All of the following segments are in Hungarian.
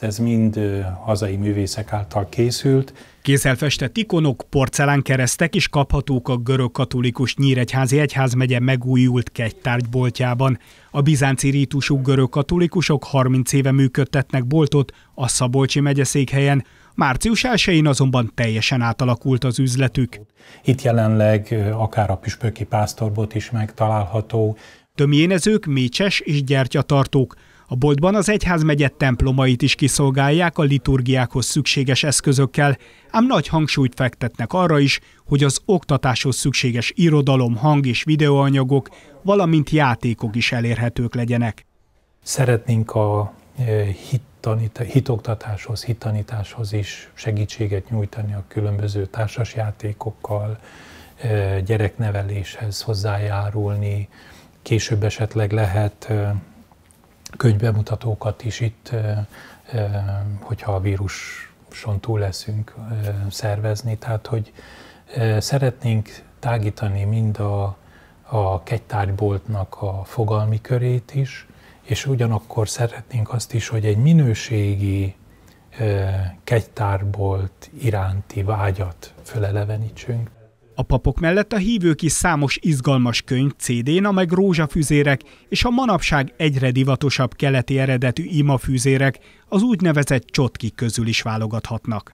Ez mind hazai művészek által készült. Kézzel festett ikonok, porcelán keresztek is kaphatók a görög katolikus Nyíregyházi Egyházmegye megújult kegytárgyboltjában. A bizánci rítusú görög katolikusok 30 éve működtetnek boltot a Szabolcsi megyeszékhelyen, Március 1 azonban teljesen átalakult az üzletük. Itt jelenleg akár a püspöki pásztorbot is megtalálható. Tömjénezők, mécses és gyertyatartók. A boltban az egyházmegyet templomait is kiszolgálják a liturgiákhoz szükséges eszközökkel, ám nagy hangsúlyt fektetnek arra is, hogy az oktatáshoz szükséges irodalom, hang és videóanyagok, valamint játékok is elérhetők legyenek. Szeretnénk a e, hit hitoktatáshoz, hittanításhoz is segítséget nyújtani a különböző társasjátékokkal, e, gyerekneveléshez hozzájárulni, később esetleg lehet e, könyvbemutatókat is itt, hogyha a víruson túl leszünk szervezni. Tehát, hogy szeretnénk tágítani mind a, a kegytárgyboltnak a fogalmi körét is, és ugyanakkor szeretnénk azt is, hogy egy minőségi kegytárbolt iránti vágyat fölelevenítsünk. A papok mellett a hívők is számos izgalmas könyv, CD-n, meg rózsafüzérek és a manapság egyre divatosabb keleti eredetű imafűzérek az úgynevezett csotkik közül is válogathatnak.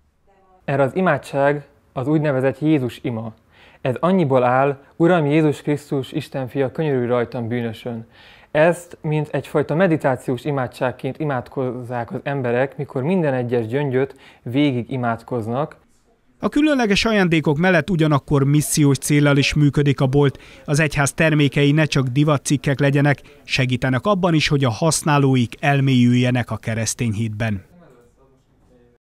Erre az imádság az úgynevezett Jézus ima. Ez annyiból áll, Uram Jézus Krisztus, Isten fia, könyörülj rajtam bűnösön. Ezt, mint egyfajta meditációs imádságként imádkozzák az emberek, mikor minden egyes gyöngyöt végig imádkoznak, a különleges ajándékok mellett ugyanakkor missziós céllal is működik a bolt. Az egyház termékei ne csak divatcikkek legyenek, segítenek abban is, hogy a használóik elmélyüljenek a keresztény hitben.